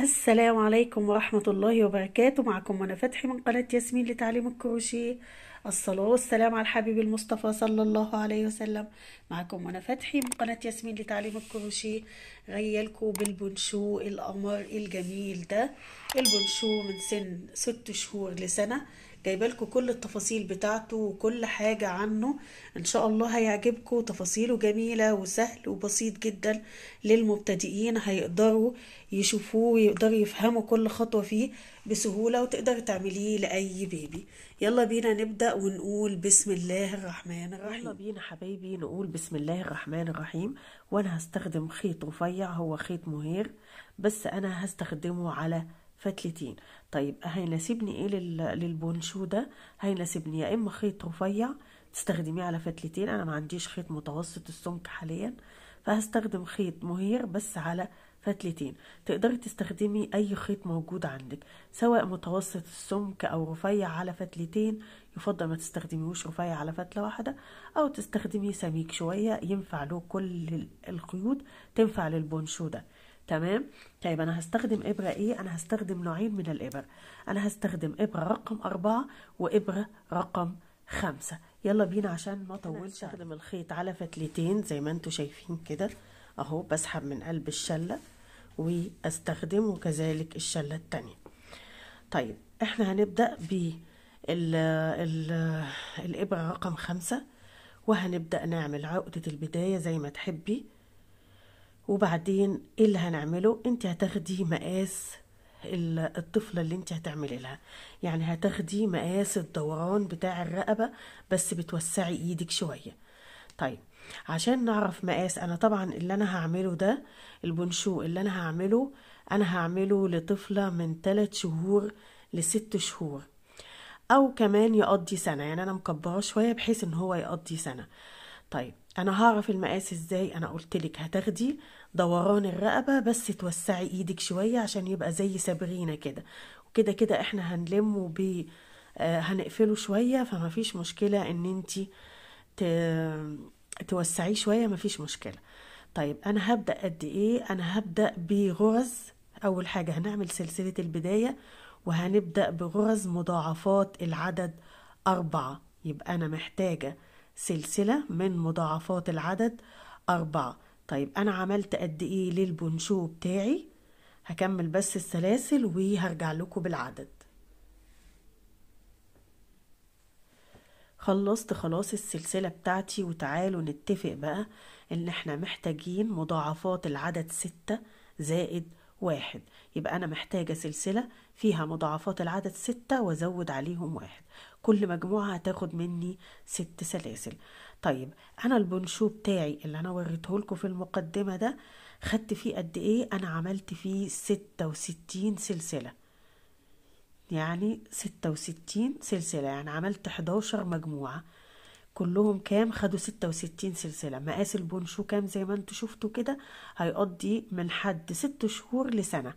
السلام عليكم ورحمة الله وبركاته معكم منى فتحي من قناة ياسمين لتعليم الكروشيه الصلاة والسلام على الحبيب المصطفى صلى الله عليه وسلم معكم منى فتحي من قناة ياسمين لتعليم الكروشيه غيالكم بالبنشو القمر الجميل ده البنشو من سن ست شهور لسنة جايبه لكم كل التفاصيل بتاعته وكل حاجه عنه ان شاء الله هيعجبكم تفاصيله جميله وسهل وبسيط جدا للمبتدئين هيقدروا يشوفوه ويقدروا يفهموا كل خطوه فيه بسهوله وتقدر تعمليه لاي بيبي يلا بينا نبدا ونقول بسم الله الرحمن الرحيم يلا بينا حبايبي نقول بسم الله الرحمن الرحيم وانا هستخدم خيط رفيع هو خيط مهير بس انا هستخدمه على فتلتين طيب هيناسبني ايه للبونشو ده هيناسبني يا اما خيط رفيع تستخدميه على فتلتين انا ما عنديش خيط متوسط السمك حاليا فهستخدم خيط مهير بس على فتلتين تقدري تستخدمي اي خيط موجود عندك سواء متوسط السمك او رفيع على فتلتين يفضل ما تستخدميهوش رفيع على فتله واحده او تستخدمي سميك شويه ينفع له كل الخيوط تنفع للبونشو ده تمام طيب انا هستخدم ابره ايه انا هستخدم نوعين من الابر انا هستخدم ابره رقم أربعة وابره رقم خمسة يلا بينا عشان ما اطولش هستخدم الخيط على فتلتين زي ما انتم شايفين كده اهو بسحب من قلب الشله واستخدم كذلك الشله التانية طيب احنا هنبدا ب الابره رقم خمسة وهنبدا نعمل عقده البدايه زي ما تحبي وبعدين ايه اللي هنعمله انت هتاخدي مقاس الطفلة اللي انت هتعملي لها يعني هتاخدي مقاس الدوران بتاع الرقبة بس بتوسعي ايدك شوية طيب عشان نعرف مقاس انا طبعا اللي انا هعمله ده البنشو اللي انا هعمله انا هعمله لطفلة من 3 شهور لست شهور او كمان يقضي سنة يعني انا مكبرة شوية بحيث ان هو يقضي سنة طيب انا هعرف المقاس ازاي انا قلتلك هتاخدي دوران الرقبه بس توسعي ايدك شويه عشان يبقى زي سابرينا كده وكده كده احنا هنلمه آه، ب هنقفله شويه فما فيش مشكله ان انتي ت... توسعيه شويه ما فيش مشكله طيب انا هبدا قد ايه انا هبدا بغرز اول حاجه هنعمل سلسله البدايه وهنبدا بغرز مضاعفات العدد أربعة يبقى أنا محتاجة سلسلة من مضاعفات العدد أربعة طيب أنا عملت قد إيه للبنشو بتاعي هكمل بس السلاسل وهرجع لكم بالعدد خلصت خلاص السلسلة بتاعتي وتعالوا نتفق بقى ان احنا محتاجين مضاعفات العدد ستة زائد واحد يبقى انا محتاجة سلسلة فيها مضاعفات العدد ستة وازود عليهم واحد كل مجموعة هتاخد مني ست سلاسل طيب انا البنشو بتاعي اللي انا وريته لكم في المقدمة ده خدت فيه قد ايه انا عملت فيه ستة وستين سلسلة يعني ستة وستين سلسلة يعني عملت حداشر مجموعة كلهم كام خدوا ستة وستين سلسلة مقاس البونشو كام زي ما انتوا شفتوا كده هيقضي من حد ست شهور لسنة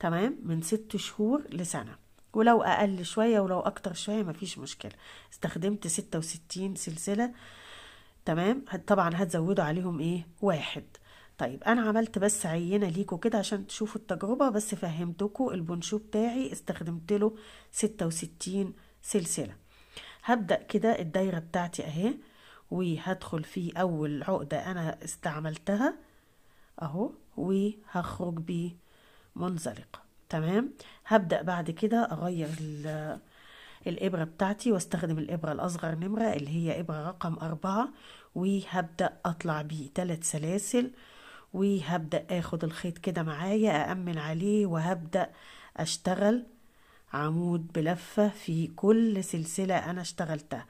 تمام من ست شهور لسنة ولو أقل شوية ولو أكتر شوية مفيش مشكلة استخدمت ستة وستين سلسلة تمام طبعا هتزودوا عليهم ايه واحد طيب انا عملت بس عينة ليكوا كده عشان تشوفوا التجربة بس فهمتكوا البونشو بتاعي استخدمت له ستة وستين سلسلة هبدأ كده الدايرة بتاعتي اهي وهدخل في اول عقدة انا استعملتها اهو وهخرج بمنزلقة تمام هبدأ بعد كده أغير الإبرة بتاعتي واستخدم الإبرة الأصغر نمرة اللي هي إبرة رقم أربعة وهبدأ أطلع بيه تلات سلاسل وهبدأ أخد الخيط كده معايا أأمن عليه وهبدأ أشتغل عمود بلفة في كل سلسلة أنا اشتغلتها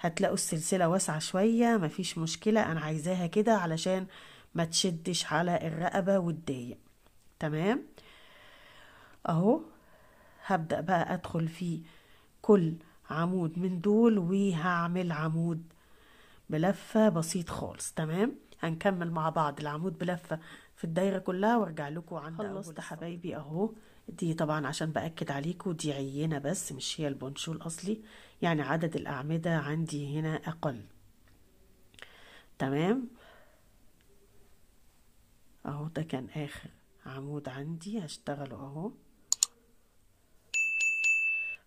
هتلاقوا السلسلة واسعة شوية مفيش مشكلة أنا عايزاها كده علشان ما تشدش على الرقبة والضيق تمام اهو هبدأ بقى ادخل في كل عمود من دول وهعمل عمود بلفة بسيط خالص تمام هنكمل مع بعض العمود بلفة في الدايرة كلها وارجع لكم عند خلصت حبايبي اهو دي طبعا عشان باكد عليكم دي عينة بس مش هي البونشو الاصلي يعني عدد الاعمدة عندي هنا اقل تمام اهو ده كان اخر عمود عندي هشتغله اهو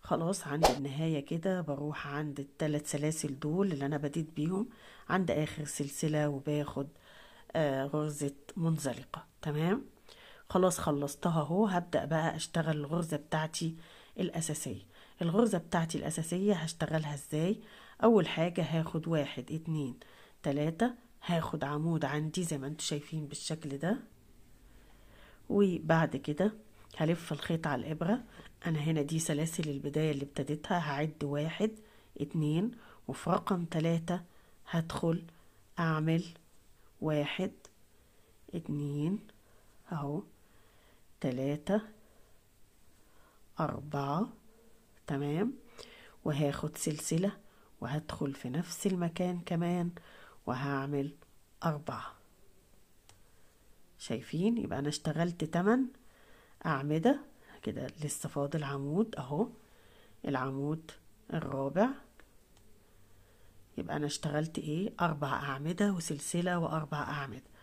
خلاص عند النهاية كده بروح عند التلات سلاسل دول اللي أنا بديت بيهم عند آخر سلسلة وباخد آه غرزة منزلقة تمام خلاص خلصتها اهو هبدأ بقى أشتغل الغرزة بتاعتي الأساسية الغرزة بتاعتي الأساسية هشتغلها ازاي أول حاجة هاخد واحد اتنين تلاتة هاخد عمود عندي زي ما انتوا شايفين بالشكل ده وبعد كده هلف الخيط على الإبرة أنا هنا دي سلاسل البداية اللي ابتديتها هعد واحد اتنين وفي رقم تلاتة هدخل أعمل واحد اتنين أهو تلاتة أربعة تمام وهاخد سلسلة وهدخل في نفس المكان كمان وهعمل أربعة شايفين يبقى أنا اشتغلت تمن أعمدة كده لسه فاضل عمود اهو العمود الرابع يبقى انا اشتغلت ايه اربع اعمدة وسلسلة واربع اعمدة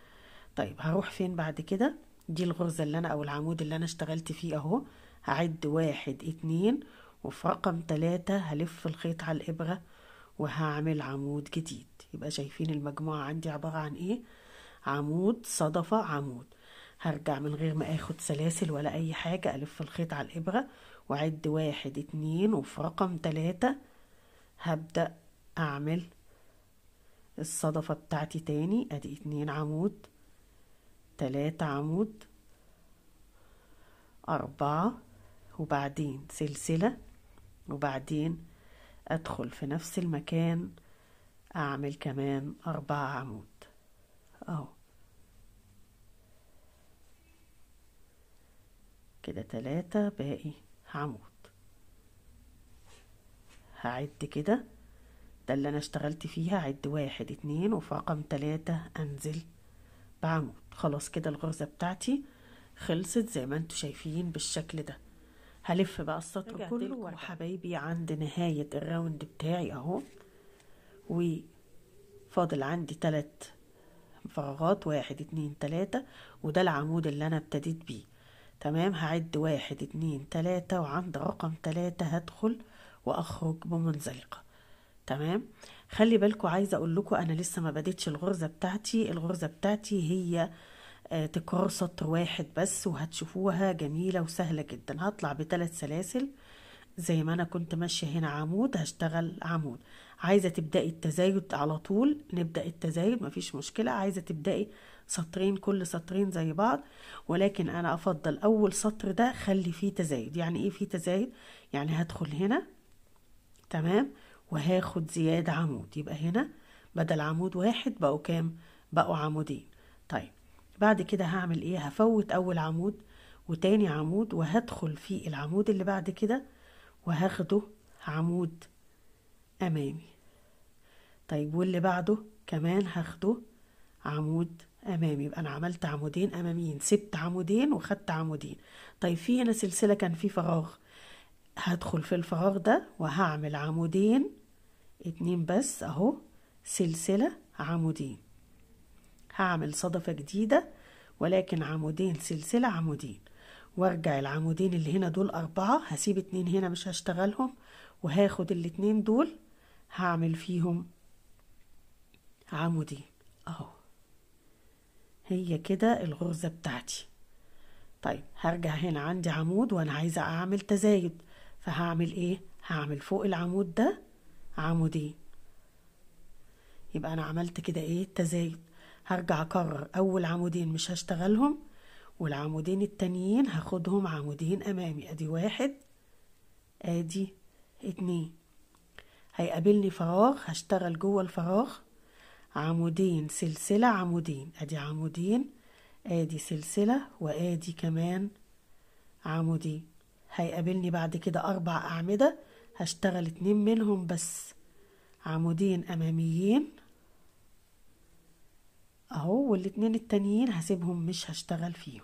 طيب هروح فين بعد كده دي الغرزة اللي انا او العمود اللي انا اشتغلت فيه اهو هعد واحد اتنين وفي رقم تلاتة هلف الخيط على الابرة وهعمل عمود جديد يبقى شايفين المجموعة عندي عبارة عن ايه عمود صدفة عمود هرجع من غير ما اخد سلاسل ولا اي حاجة الف الخيط على الابرة واعد واحد اتنين وفي رقم تلاتة هبدأ اعمل الصدفة بتاعتي تاني ادي اتنين عمود تلاتة عمود أربعة وبعدين سلسلة وبعدين أدخل في نفس المكان أعمل كمان أربعة عمود أهو كده تلاتة باقي عمود هعد كده ده اللي انا اشتغلت فيها هعد واحد اتنين وفي رقم تلاتة انزل بعمود خلاص كده الغرزة بتاعتي خلصت زي ما انتوا شايفين بالشكل ده هلف بقى السطر كله وحبايبي عند نهاية الراوند بتاعي اهو وفاضل عندي تلات فراغات واحد اتنين تلاتة وده العمود اللي انا ابتديت بيه تمام هعد واحد اتنين تلاتة وعند رقم تلاتة هدخل واخرج بمنزلقة تمام خلي بالكو عايزة اقول لكم انا لسه ما بديتش الغرزة بتاعتي الغرزة بتاعتي هي آه، تكرار سطر واحد بس وهتشوفوها جميلة وسهلة جدا هطلع بثلاث سلاسل زي ما انا كنت ماشية هنا عمود هشتغل عمود عايزة تبدأي التزايد على طول نبدأ التزايد مفيش مشكلة عايزة تبدأي سطرين كل سطرين زي بعض ولكن انا افضل اول سطر ده خلي فيه تزايد يعني ايه فيه تزايد يعني هدخل هنا تمام وهاخد زيادة عمود يبقى هنا بدل عمود واحد بقوا كام بقوا عمودين طيب بعد كده هعمل ايه هفوت اول عمود وتاني عمود وهدخل في العمود اللي بعد كده وهاخده عمود امامي طيب واللي بعده كمان هاخده عمود امامي يبقى انا عملت عمودين اماميين سبت عمودين وخدت عمودين طيب في هنا سلسله كان في فراغ هدخل في الفراغ ده وهعمل عمودين اتنين بس اهو سلسله عمودين هعمل صدفه جديده ولكن عمودين سلسله عمودين وارجع العمودين اللي هنا دول أربعة هسيب اتنين هنا مش هشتغلهم وهاخد الاتنين دول هعمل فيهم عمودين اهو هي كده الغرزة بتاعتي طيب هرجع هنا عندي عمود وانا عايزة اعمل تزايد فهعمل ايه هعمل فوق العمود ده عمودين يبقى انا عملت كده ايه تزايد هرجع اكرر اول عمودين مش هشتغلهم والعمودين التانيين هاخدهم عمودين امامي ادي واحد ادي اتنين هيقابلني فراغ هشتغل جوه الفراغ عمودين سلسلة عمودين ادي عمودين ادي سلسلة وادي كمان عمودين هيقابلني بعد كده اربع اعمدة هشتغل اتنين منهم بس عمودين اماميين اهو والاتنين التانيين هسيبهم مش هشتغل فيهم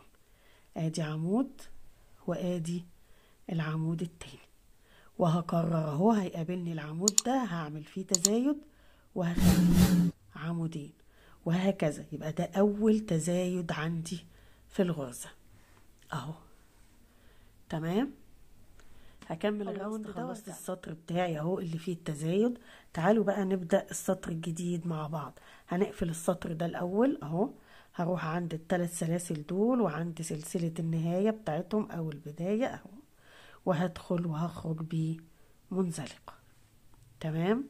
ادي عمود وادي العمود التاني وهكرر اهو هيقابلني العمود ده هعمل فيه تزايد وهخليه عمودين وهكذا يبقى ده أول تزايد عندي في الغرزة أهو تمام هكمل الراوند خلصت السطر بتاعي اهو اللي فيه التزايد تعالوا بقى نبدأ السطر الجديد مع بعض هنقفل السطر ده الأول اهو هروح عند الثلاث سلاسل دول وعند سلسلة النهاية بتاعتهم أو البداية اهو وهدخل وهخرج بيه منزلقة تمام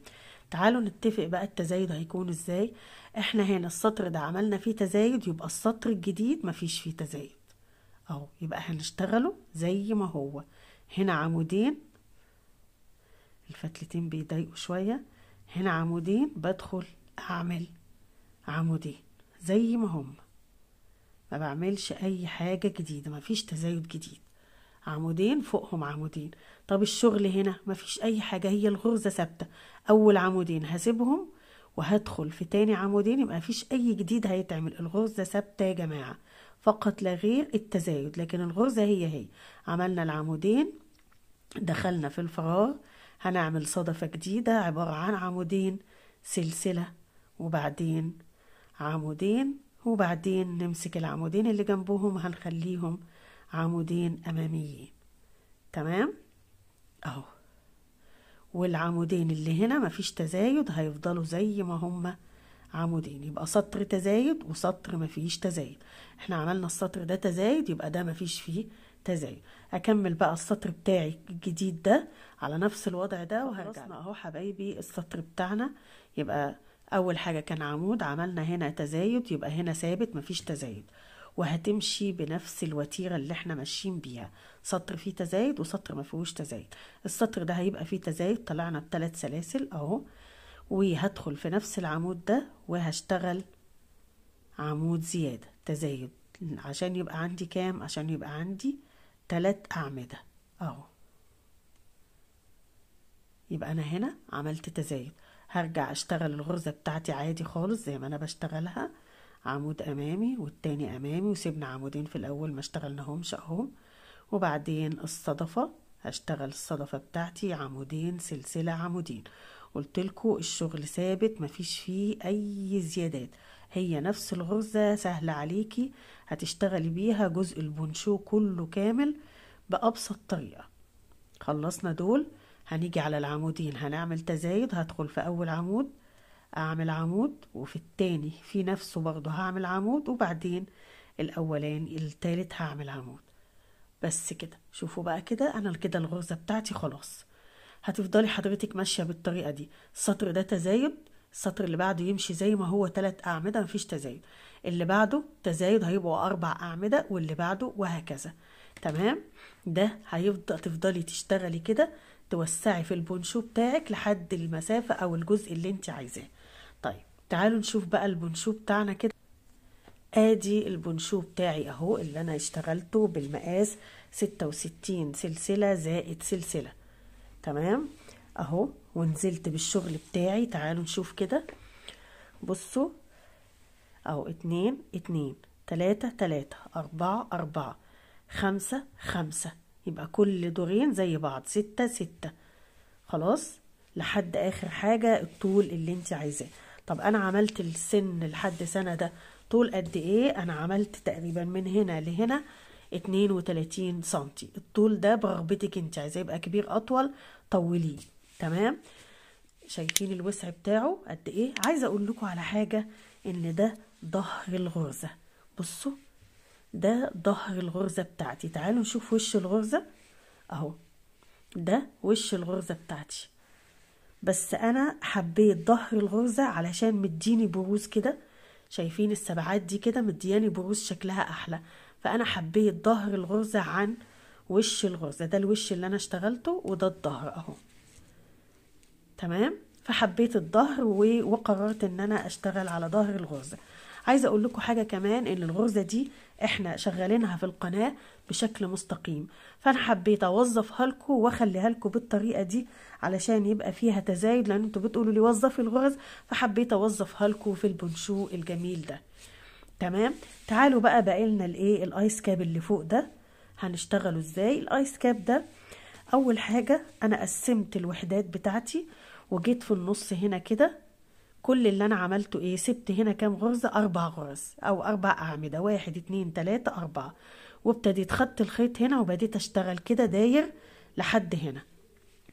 تعالوا نتفق بقى التزايد هيكون ازاي احنا هنا السطر ده عملنا فيه تزايد يبقى السطر الجديد مفيش فيه تزايد اهو يبقى هنشتغله زي ما هو هنا عمودين الفتلتين بيضايقوا شوية هنا عمودين بدخل اعمل عمودين زي ما هم ما بعملش اي حاجة جديدة مفيش تزايد جديد عمودين فوقهم عمودين طب الشغل هنا مفيش أي حاجة هي الغرزة ثابتة أول عمودين هسيبهم وهدخل في تاني عمودين يبقى مفيش أي جديد هيتعمل الغرزة ثابتة يا جماعة فقط لا غير التزايد لكن الغرزة هي هي عملنا العمودين دخلنا في الفراغ هنعمل صدفة جديدة عبارة عن عمودين سلسلة وبعدين عمودين وبعدين نمسك العمودين اللي جنبهم هنخليهم عمودين أماميين تمام؟ اهو والعمودين اللي هنا مفيش تزايد هيفضلوا زي ما هما عمودين يبقى سطر تزايد وسطر مفيش تزايد احنا عملنا السطر ده تزايد يبقى ده مفيش فيه تزايد اكمل بقى السطر بتاعي الجديد ده على نفس الوضع ده وهرجع اهو حبايبي السطر بتاعنا يبقى اول حاجه كان عمود عملنا هنا تزايد يبقى هنا ثابت مفيش تزايد وهتمشي بنفس الوتيره اللي احنا ماشيين بيها سطر فيه تزايد وسطر ما فيهوش تزايد السطر ده هيبقى فيه تزايد طلعنا بثلاث سلاسل اهو وهدخل في نفس العمود ده وهشتغل عمود زياده تزايد عشان يبقى عندي كام عشان يبقى عندي ثلاث اعمده اهو يبقى انا هنا عملت تزايد هرجع اشتغل الغرزه بتاعتي عادي خالص زي ما انا بشتغلها عمود امامي والتاني امامي وسيبنا عمودين في الاول ما اشتغلناهمش اهم وبعدين الصدفة هشتغل الصدفة بتاعتي عمودين سلسلة عمودين قلت لكم الشغل ثابت مفيش فيه اي زيادات هي نفس الغرزة سهلة عليكي هتشتغلي بيها جزء البونشو كله كامل بأبسط طريقة خلصنا دول هنيجي على العمودين هنعمل تزايد هدخل في أول عمود اعمل عمود وفي التاني في نفسه برضه هعمل عمود وبعدين الأولين التالت هعمل عمود بس كده شوفوا بقى كده انا كده الغرزه بتاعتي خلاص هتفضلي حضرتك ماشيه بالطريقه دي السطر ده تزايد السطر اللي بعده يمشي زي ما هو تلات اعمده مفيش تزايد اللي بعده تزايد هيبقوا اربع اعمده واللي بعده وهكذا تمام ده هيفضل تفضلي تشتغلي كده توسعي في البونشو بتاعك لحد المسافه او الجزء اللي انت عايزاه تعالوا نشوف بقى البنشو بتاعنا كده ادي البنشو بتاعي اهو اللي انا اشتغلته بالمقاس ستة وستين سلسلة زائد سلسلة تمام اهو ونزلت بالشغل بتاعي تعالوا نشوف كده بصوا اهو اتنين اتنين تلاتة تلاتة اربعة اربعة خمسة خمسة يبقى كل دورين زي بعض ستة ستة خلاص لحد اخر حاجة الطول اللي انت عايزاه طب انا عملت السن لحد سنه ده طول قد ايه انا عملت تقريبا من هنا لهنا 32 سم الطول ده برغبتك انت عايزاه يبقى كبير اطول طوليه تمام شايفين الوسع بتاعه قد ايه عايزه اقول لكم على حاجه ان ده ظهر الغرزه بصوا ده ظهر الغرزه بتاعتي تعالوا نشوف وش الغرزه اهو ده وش الغرزه بتاعتي بس انا حبيت ظهر الغرزة علشان مديني بروز كده شايفين السبعات دي كده مدياني بروز شكلها احلى فانا حبيت ظهر الغرزة عن وش الغرزة ده الوش اللي انا اشتغلته وده الظهر اهو تمام فحبيت الظهر وقررت ان انا اشتغل على ظهر الغرزة عايزه اقول لكم حاجه كمان ان الغرزه دي احنا شغالينها في القناه بشكل مستقيم فانا حبيت اوظفها لكم واخليها لكم بالطريقه دي علشان يبقى فيها تزايد لان انتوا بتقولوا لي وظفي الغرز فحبيت اوظفها لكم في البنشو الجميل ده تمام تعالوا بقى باقي لنا الايه الايس كاب اللي فوق ده هنشتغله ازاي الايس كاب ده اول حاجه انا قسمت الوحدات بتاعتي وجيت في النص هنا كده كل اللي انا عملته ايه سبت هنا كام غرزة اربع غرز او اربع اعمدة واحد اتنين تلاتة اربعة وابتديت خدت الخيط هنا وبديت اشتغل كده داير لحد هنا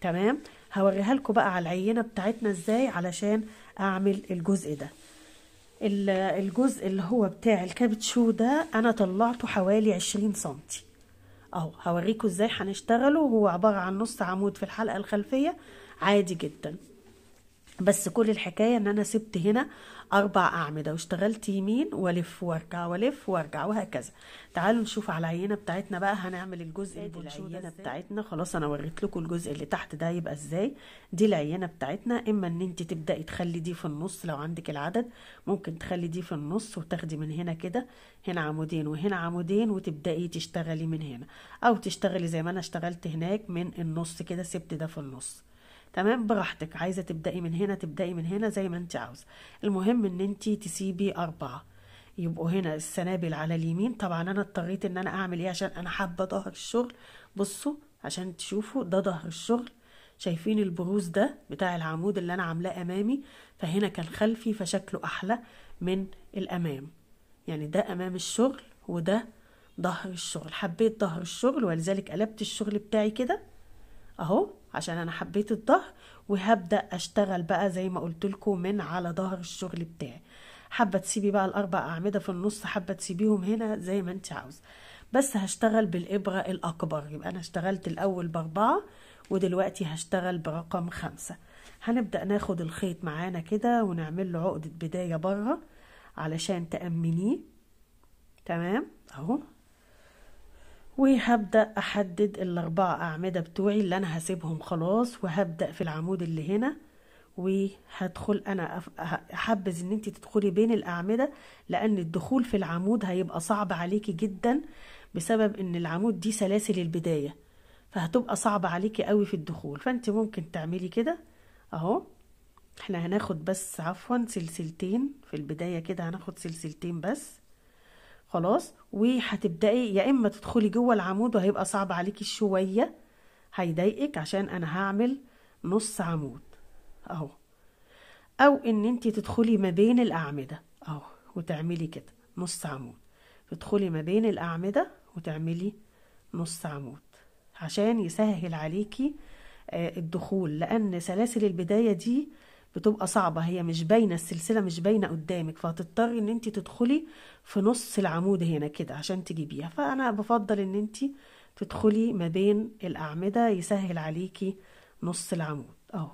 تمام هوريها لكم بقى على العينة بتاعتنا ازاي علشان اعمل الجزء ده الجزء اللي هو بتاع الكابتشو ده انا طلعته حوالي عشرين سنتي اهو هوريكم ازاي هنشتغله وهو عبارة عن نص عمود في الحلقة الخلفية عادي جدا بس كل الحكاية ان انا سبت هنا اربع اعمدة واشتغلت يمين والف وارجع والف وارجع وهكذا تعالوا نشوف على العينة بتاعتنا بقى هنعمل الجزء دي العينة بتاعتنا خلاص انا وريت لكم الجزء اللي تحت ده يبقى ازاي دي العينة بتاعتنا اما ان انت تبدأي تخلي دي في النص لو عندك العدد ممكن تخلي دي في النص وتاخدي من هنا كده هنا عمودين وهنا عمودين وتبدأي تشتغلي من هنا او تشتغلي زي ما انا اشتغلت هناك من النص كده سبت ده في النص تمام براحتك عايزه تبداي من هنا تبداي من هنا زي ما انت عاوزه المهم ان انت تسيبي اربعه يبقوا هنا السنابل على اليمين طبعا انا اضطريت ان انا اعمل ايه عشان انا حابه ظهر الشغل بصوا عشان تشوفوا ده ظهر الشغل شايفين البروز ده بتاع العمود اللي انا عاملاه امامي فهنا كان خلفي فشكله احلى من الامام يعني ده امام الشغل وده ظهر الشغل حبيت ظهر الشغل ولذلك قلبت الشغل بتاعي كده اهو عشان انا حبيت الظهر وهبدا اشتغل بقى زي ما قلت لكم من على ظهر الشغل بتاعي حابه تسيبي بقى الاربع اعمده في النص حابه تسيبيهم هنا زي ما انت عاوزه بس هشتغل بالابره الاكبر يبقى انا اشتغلت الاول باربعه ودلوقتي هشتغل برقم خمسة هنبدأ ناخد الخيط معانا كده ونعمل له عقدة بداية بره علشان تأمنيه تمام اهو وهبدأ أحدد الأربع أعمدة بتوعي اللي أنا هسيبهم خلاص وهبدأ في العمود اللي هنا وهدخل أنا أحبذ إن أنت تدخلي بين الأعمدة لأن الدخول في العمود هيبقى صعب عليكي جدا بسبب إن العمود دي سلاسل البداية فهتبقى صعبة عليكي قوي في الدخول فأنت ممكن تعملي كده أهو احنا هناخد بس عفوا سلسلتين في البداية كده هناخد سلسلتين بس خلاص وهتبداي يا اما تدخلي جوه العمود وهيبقى صعب عليكي شويه هيضايقك عشان انا هعمل نص عمود اهو او ان انت تدخلي ما بين الاعمده اهو وتعملي كده نص عمود تدخلي ما بين الاعمده وتعملي نص عمود عشان يسهل عليكي آه، الدخول لان سلاسل البدايه دي بتبقى صعبة هي مش باينة السلسلة مش باينة قدامك فهتضطري ان انت تدخلي في نص العمود هنا كده عشان تجيبيها فانا بفضل ان انت تدخلي ما بين الاعمدة يسهل عليكي نص العمود اهو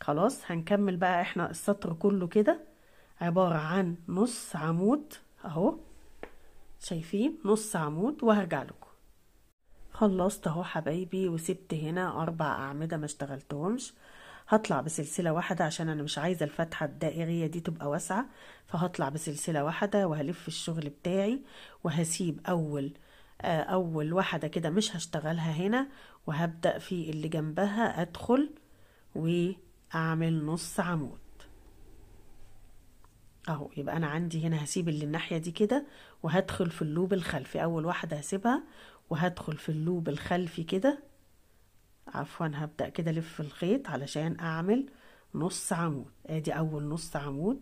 خلاص هنكمل بقى احنا السطر كله كده عبارة عن نص عمود اهو شايفين نص عمود وهرجع لكم خلصت اهو حبايبي وسبت هنا اربع اعمده ما اشتغلتهمش هطلع بسلسلة واحدة عشان أنا مش عايزة الفتحة الدائرية دي تبقى واسعة فهطلع بسلسلة واحدة وهلف الشغل بتاعي وهسيب أول آه، أول واحدة كده مش هشتغلها هنا وهبدأ في اللي جنبها أدخل وأعمل نص عمود اهو يبقى انا عندي هنا هسيب اللي الناحيه دي كده وهدخل في اللوب الخلفي اول واحده هسيبها وهدخل في اللوب الخلفي كده عفوا هبدأ كده الف الخيط علشان اعمل نص عمود ادي اول نص عمود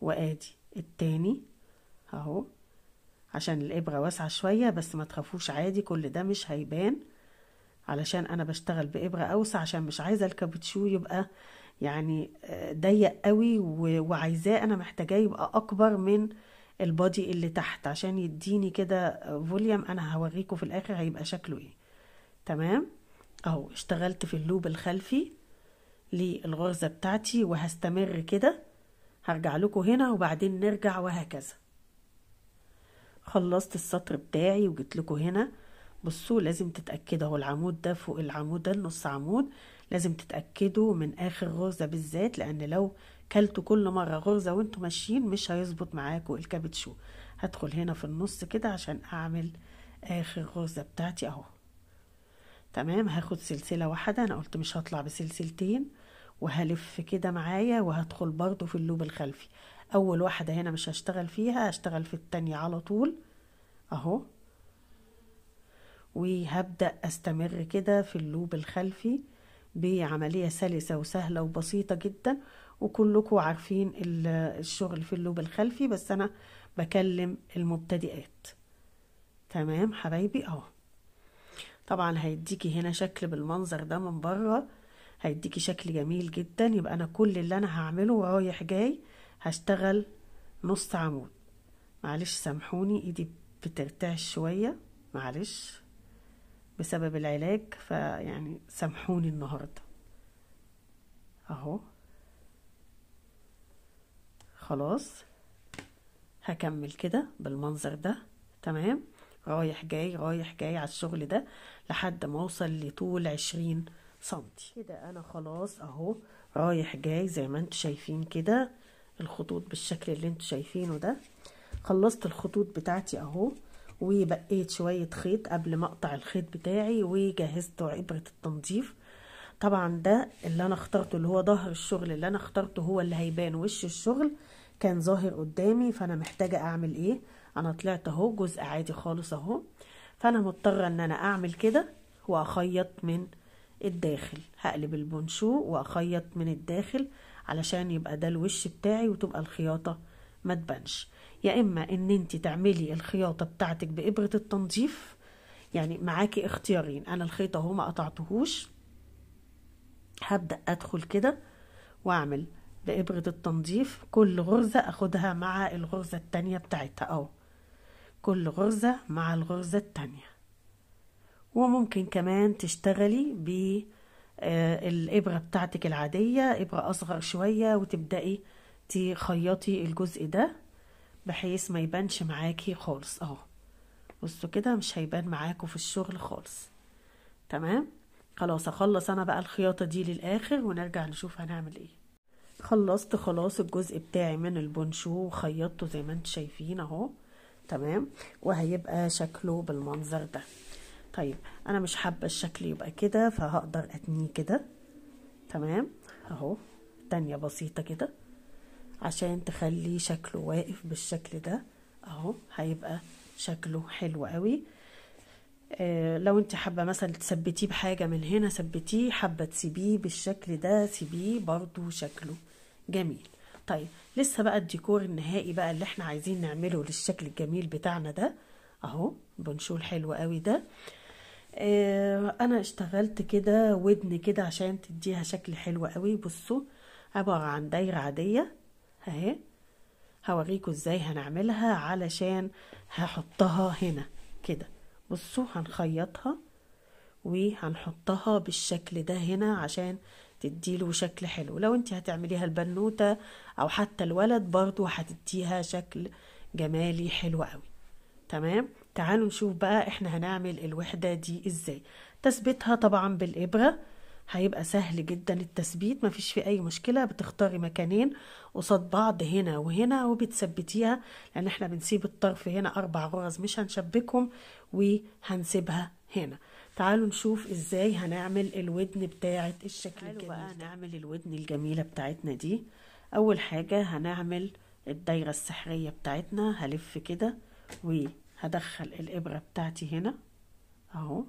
وادي التاني اهو عشان الابره واسعه شويه بس ما تخافوش عادي كل ده مش هيبان علشان انا بشتغل بابره اوسع عشان مش عايزه الكابتشو يبقى يعني آه، ضيق قوي وعايزاه انا محتاجاه يبقى اكبر من البادي اللي تحت عشان يديني كده فوليوم انا هوريكم في الاخر هيبقى شكله ايه تمام اهو اشتغلت في اللوب الخلفي للغرزة بتاعتي وهستمر كده هرجع لكم هنا وبعدين نرجع وهكذا خلصت السطر بتاعي وجيت لكم هنا بصوا لازم تتأكدوا اهو العمود ده فوق العمود ده النص عمود لازم تتأكدوا من آخر غرزة بالذات لأن لو كلتوا كل مرة غرزة وانتوا ماشيين مش هيظبط معاكوا الكابتشو هدخل هنا في النص كده عشان أعمل آخر غرزة بتاعتي اهو تمام هاخد سلسلة واحدة انا قلت مش هطلع بسلسلتين وهلف كده معايا وهدخل برضو في اللوب الخلفي اول واحدة هنا مش هشتغل فيها هشتغل في التانية على طول اهو وهبدأ استمر كده في اللوب الخلفي بعملية سلسة وسهلة وبسيطة جدا وكلكم عارفين الشغل في اللوب الخلفي بس انا بكلم المبتدئات تمام حبايبي اهو طبعا هيديكي هنا شكل بالمنظر ده من بره هيديكي شكل جميل جدا يبقى انا كل اللي انا هعمله رايح جاي هشتغل نص عمود معلش سامحوني ايدي بترتعش شويه معلش بسبب العلاج فيعني سامحوني النهارده اهو خلاص هكمل كده بالمنظر ده تمام رايح جاي رايح جاي على الشغل ده لحد ما اوصل لطول عشرين سنتي كده انا خلاص اهو رايح جاي زي ما انتوا شايفين كده الخطوط بالشكل اللي انتوا شايفينه ده خلصت الخطوط بتاعتي اهو وبقيت شوية خيط قبل ما اقطع الخيط بتاعي وجهزت ابرة التنظيف طبعا ده اللي انا اخترته اللي هو ظهر الشغل اللي انا اخترته هو اللي هيبان وش الشغل كان ظاهر قدامي فانا محتاجة اعمل ايه انا طلعت اهو جزء عادي خالص اهو فانا مضطره ان انا اعمل كده واخيط من الداخل هقلب البونشو واخيط من الداخل علشان يبقى ده الوش بتاعي وتبقى الخياطه ما تبانش يا اما ان انت تعملي الخياطه بتاعتك بابره التنظيف يعني معاكي اختيارين انا الخيط اهو ما قطعتهوش هبدا ادخل كده واعمل بابره التنظيف كل غرزه اخدها مع الغرزه التانية بتاعتها اهو كل غرزة مع الغرزة التانية وممكن كمان تشتغلي بالإبرة آه، بتاعتك العادية إبرة أصغر شوية وتبدأي تخيطي الجزء ده بحيث ما يبانش معاكي خالص اهو بصوا كده مش هيبان معاكوا في الشغل خالص تمام خلاص اخلص انا بقى الخياطه دي للاخر ونرجع نشوف هنعمل ايه خلصت خلاص الجزء بتاعي من البونشو وخيطته زي ما انتم شايفين اهو تمام وهيبقى شكله بالمنظر ده طيب انا مش حابه الشكل يبقى كده فهقدر اتنيه كده تمام اهو تانية بسيطه كده عشان تخلي شكله واقف بالشكل ده اهو هيبقى شكله حلو قوي آه لو انت حابه مثلا تثبتيه بحاجه من هنا ثبتيه حابه تسيبيه بالشكل ده سيبيه برضو شكله جميل طيب لسه بقى الديكور النهائي بقى اللي احنا عايزين نعمله للشكل الجميل بتاعنا ده اهو بنشول حلو قوي ده اه انا اشتغلت كده ودن كده عشان تديها شكل حلو قوي بصوا عبارة عن دايرة عادية اهي هوريكوا ازاي هنعملها علشان هحطها هنا كده بصوا هنخيطها وهنحطها بالشكل ده هنا عشان تديله شكل حلو لو انت هتعمليها البنوتة او حتى الولد برضو هتديها شكل جمالي حلو قوي تمام تعالوا نشوف بقى احنا هنعمل الوحدة دي ازاي تثبيتها طبعا بالابرة هيبقى سهل جدا التثبيت مفيش في اي مشكلة بتختاري مكانين قصاد بعض هنا وهنا وبتثبتيها لان احنا بنسيب الطرف هنا اربع غرز مش هنشبكهم وهنسيبها هنا تعالوا نشوف ازاي هنعمل الودن بتاعة الشكل الجميل بقى هنعمل الودن الجميلة بتاعتنا دي اول حاجة هنعمل الدايرة السحرية بتاعتنا هلف كده وهدخل الابرة بتاعتي هنا اهو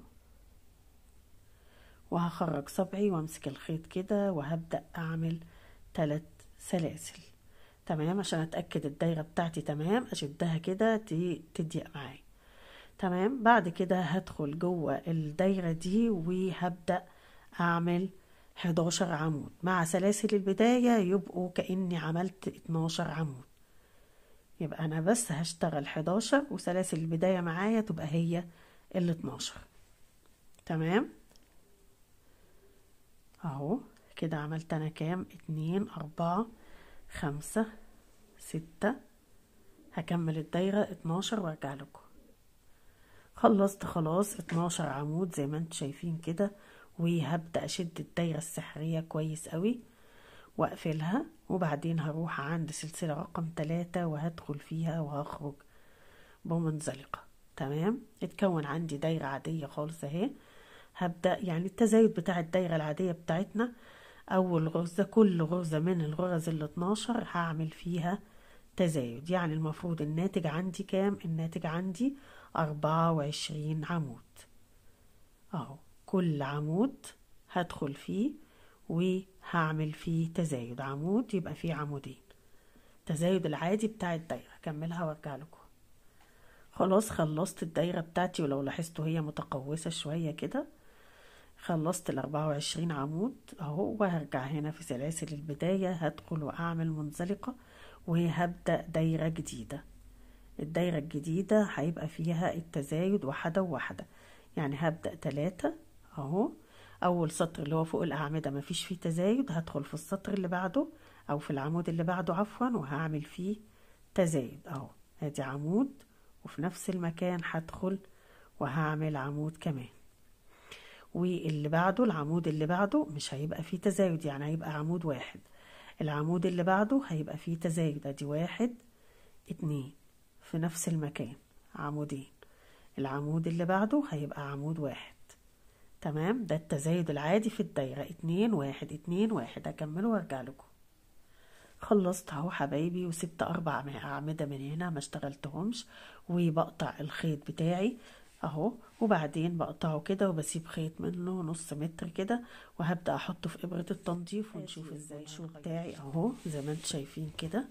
وهخرج صبعي وامسك الخيط كده وهبدأ اعمل تلات سلاسل تمام عشان اتأكد الدايرة بتاعتي تمام اشدها كده تضيق معايا تمام بعد كده هدخل جوه الدايرة دي وهبدأ أعمل 11 عمود مع سلاسل البداية يبقوا كأني عملت 12 عمود يبقى أنا بس هشتغل 11 وسلاسل البداية معايا تبقى هي ال 12 تمام أهو كده عملت أنا كام اتنين أربعة خمسة ستة هكمل الدايرة اتناشر وارجع لكم خلصت خلاص 12 عمود زي ما انت شايفين كده وهبدأ اشد الدايرة السحرية كويس قوي واقفلها وبعدين هروح عند سلسلة رقم 3 وهدخل فيها وهخرج بمنزلقة تمام اتكون عندي دايرة عادية خالص اهي هبدأ يعني التزايد بتاع الدايرة العادية بتاعتنا اول غرزة كل غرزة من الغرز ال 12 هعمل فيها تزايد يعني المفروض الناتج عندي كام الناتج عندي أربعة وعشرين عمود أهو كل عمود هدخل فيه وهعمل فيه تزايد عمود يبقى فيه عمودين تزايد العادي بتاع الدايرة كملها وارجع لكم خلاص خلصت الدايرة بتاعتي ولو لاحظتوا هي متقوسة شوية كده خلصت الأربعة وعشرين عمود أهو وهرجع هنا في سلاسل البداية هدخل وأعمل منزلقة وهبدأ دايرة جديدة الدايرة الجديدة هيبقى فيها التزايد واحدة وواحدة يعني هبدأ تلاتة اهو اول سطر اللي هو فوق الاعمدة مفيش فيه تزايد هدخل في السطر اللي بعده او في العمود اللي بعده عفوا وهعمل فيه تزايد اهو ادي عمود وفي نفس المكان هدخل وهعمل عمود كمان واللي بعده العمود اللي بعده مش هيبقى فيه تزايد يعني هيبقى عمود واحد العمود اللي بعده هيبقى فيه تزايد ادي واحد اتنين في نفس المكان عمودين العمود اللي بعده هيبقى عمود واحد تمام ده التزايد العادي في الدايرة اتنين واحد اتنين واحد اكمل وارجع لكم خلصت اهو حبايبي وسبت اربع اعمدة من هنا ما اشتغلتهمش وبقطع الخيط بتاعي اهو وبعدين بقطعه كده وبسيب خيط منه نص متر كده وهبدا احطه في ابره التنظيف ونشوف ازاي الشو بتاعي اهو زي ما انتم شايفين كده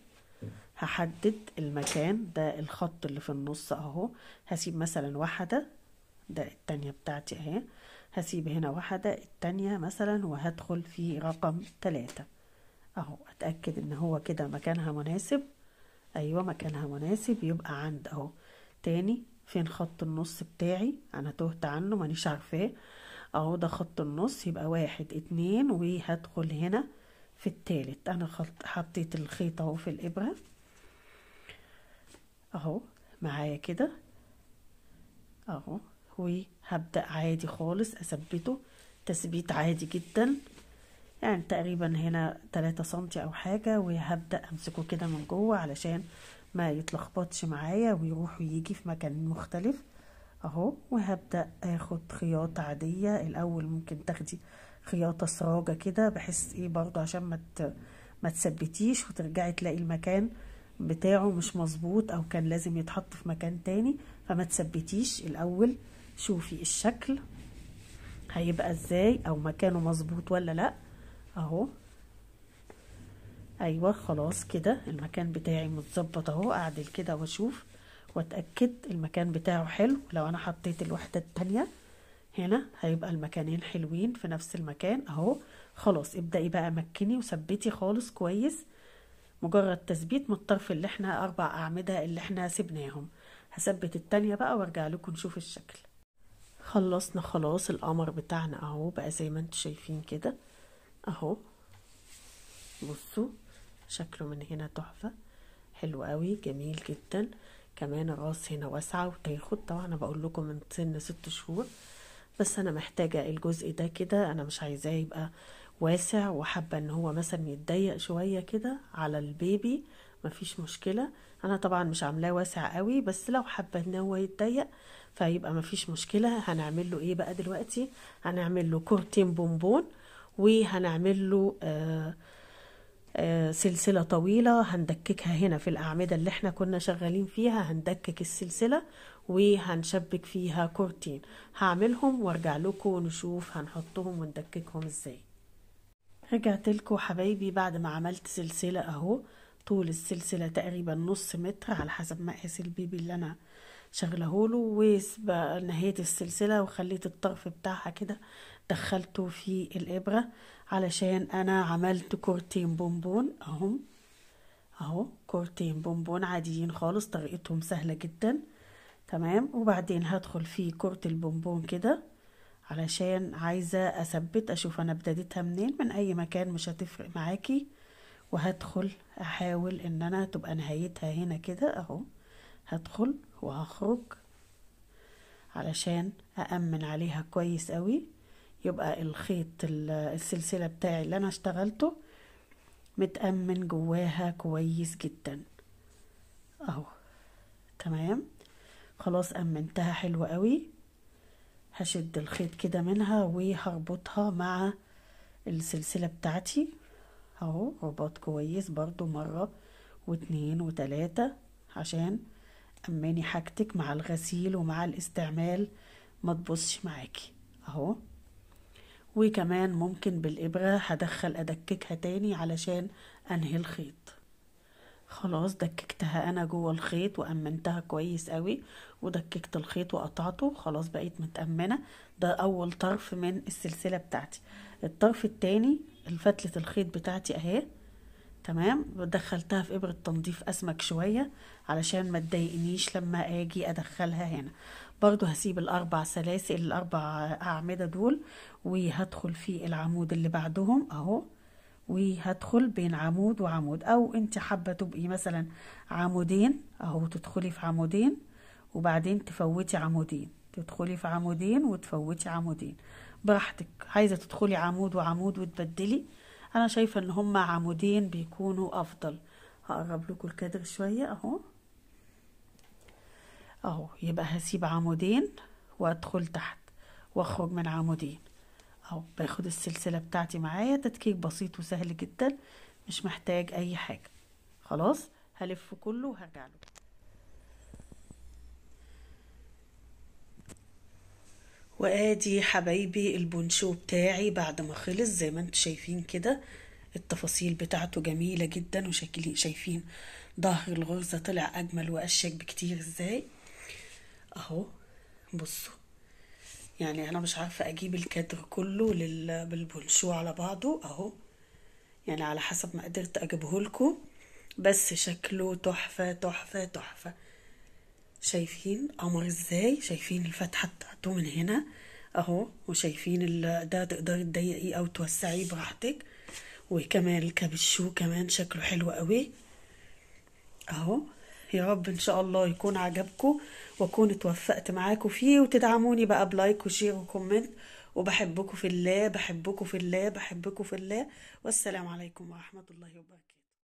هحدد المكان ده الخط اللي في النص اهو هسيب مثلا واحدة ده التانية بتاعتي اهي هسيب هنا واحدة التانية مثلا وهدخل في رقم تلاتة اهو اتأكد ان هو كده مكانها مناسب ايوه مكانها مناسب يبقى عند اهو تاني فين خط النص بتاعي انا تهت عنه مانيش عارفاه اهو ده خط النص يبقى واحد اتنين وهدخل هنا في التالت انا حطيت الخيط اهو في الابره اهو معايا كده اهو وهبدأ عادي خالص اثبته تثبيت عادي جدا يعني تقريبا هنا تلاتة سنتي او حاجة وهبدأ امسكه كده من جوه علشان ما يتلخبطش معايا ويروح ويجي في مكان مختلف اهو وهبدأ اخد خياطة عادية الاول ممكن تاخدي خياطة سراجة كده بحس ايه برضو عشان ما ما تثبتيش وترجعي تلاقي المكان بتاعه مش مظبوط او كان لازم يتحط في مكان تاني فما تثبتيش الاول شوفي الشكل هيبقى ازاي او مكانه مظبوط ولا لا اهو ايوه خلاص كده المكان بتاعي متظبط اهو اعدل كده واشوف واتاكد المكان بتاعه حلو لو انا حطيت الوحده التانية هنا هيبقى المكانين حلوين في نفس المكان اهو خلاص ابدأي بقى مكني وثبتي خالص كويس مجرد تثبيت من الطرف اللي احنا اربع اعمدة اللي احنا سبناهم هثبت التانية بقى وارجع لكم نشوف الشكل خلصنا خلاص القمر بتاعنا اهو بقى زي ما انتم شايفين كده اهو بصوا شكله من هنا تحفة حلو قوي جميل جدا كمان الراس هنا واسعة وتاخد طبعا انا بقول لكم من سن ست شهور بس انا محتاجة الجزء ده كده انا مش عايزاه يبقى واسع وحابة ان هو مثلا يتضيق شوية كده على البيبي مفيش مشكلة انا طبعا مش عاملاه واسع قوي بس لو حابة ان هو يتضيق فيبقى مفيش مشكلة هنعمل له ايه بقى دلوقتي هنعمل له كورتين بونبون وهنعمل له آه آه سلسلة طويلة هندككها هنا في الأعمدة اللي احنا كنا شغالين فيها هندكك السلسلة وهنشبك فيها كورتين هعملهم وارجع لكم ونشوف هنحطهم وندككهم ازاي رجعت لكم حبايبي بعد ما عملت سلسلة اهو طول السلسلة تقريبا نص متر على حسب مقاس البيبي اللي انا شغله له ونهيت السلسلة وخليت الطرف بتاعها كده دخلته في الابرة علشان انا عملت كورتين بونبون اهم اهو كورتين بونبون عاديين خالص طريقتهم سهلة جدا تمام وبعدين هدخل في كورت البونبون كده علشان عايزة أثبت أشوف أنا ابتديتها منين من أي مكان مش هتفرق معاكي وهدخل أحاول إن أنا تبقى نهايتها هنا كده أهو هدخل وهخرج علشان أأمن عليها كويس قوي يبقى الخيط السلسلة بتاعي اللي أنا اشتغلته متأمن جواها كويس جدا أهو تمام خلاص أمنتها حلوة قوي هشد الخيط كده منها وهربطها مع السلسلة بتاعتي اهو رباط كويس برضو مرة واتنين وتلاتة عشان أماني حاجتك مع الغسيل ومع الاستعمال ما تبصش معاكي اهو وكمان ممكن بالإبرة هدخل أدككها تاني علشان أنهي الخيط خلاص دككتها انا جوه الخيط وامنتها كويس قوي ودككت الخيط وقطعته خلاص بقيت متامنه ده اول طرف من السلسله بتاعتي الطرف التاني الفتله الخيط بتاعتي اهي تمام دخلتها في ابره تنظيف اسمك شويه علشان ما تضايقنيش لما اجي ادخلها هنا برضو هسيب الاربع سلاسل الاربع اعمده دول وهدخل في العمود اللي بعدهم اهو وهدخل بين عمود وعمود او انت حابه تبقي مثلا عمودين اهو تدخلي في عمودين وبعدين تفوتي عمودين تدخلي في عمودين وتفوتي عمودين براحتك عايزه تدخلي عمود وعمود وتبدلي انا شايفه ان هما عمودين بيكونوا افضل هقرب لكم الكادر شويه اهو اهو يبقى هسيب عمودين وادخل تحت واخرج من عمودين اهو باخد السلسلة بتاعتي معايا تدكيك بسيط وسهل جدا مش محتاج اي حاجة خلاص هلف كله وهرجع له وادي حبايبي البونشو بتاعي بعد ما خلص زي ما انتم شايفين كده التفاصيل بتاعته جميلة جدا وشايفين شايفين ظهر الغرزة طلع اجمل واشيك بكتير ازاي اهو بصوا يعني انا مش عارفة اجيب الكادر كله لل... بالبونشو على بعضه اهو يعني على حسب ما قدرت اجيبه لكم بس شكله تحفة تحفة تحفة شايفين قمر ازاي شايفين الفتحة بتاعته من هنا اهو وشايفين ده تقدري تضيقيه او توسعيه براحتك وكمان الكابشو كمان شكله حلو قوي اهو يا رب ان شاء الله يكون عجبكم واكون اتوفقت معاكم فيه وتدعموني بقى بلايك وشير وكومنت وبحبكم في الله بحبكم في الله بحبكم في الله والسلام عليكم ورحمة الله وبركاته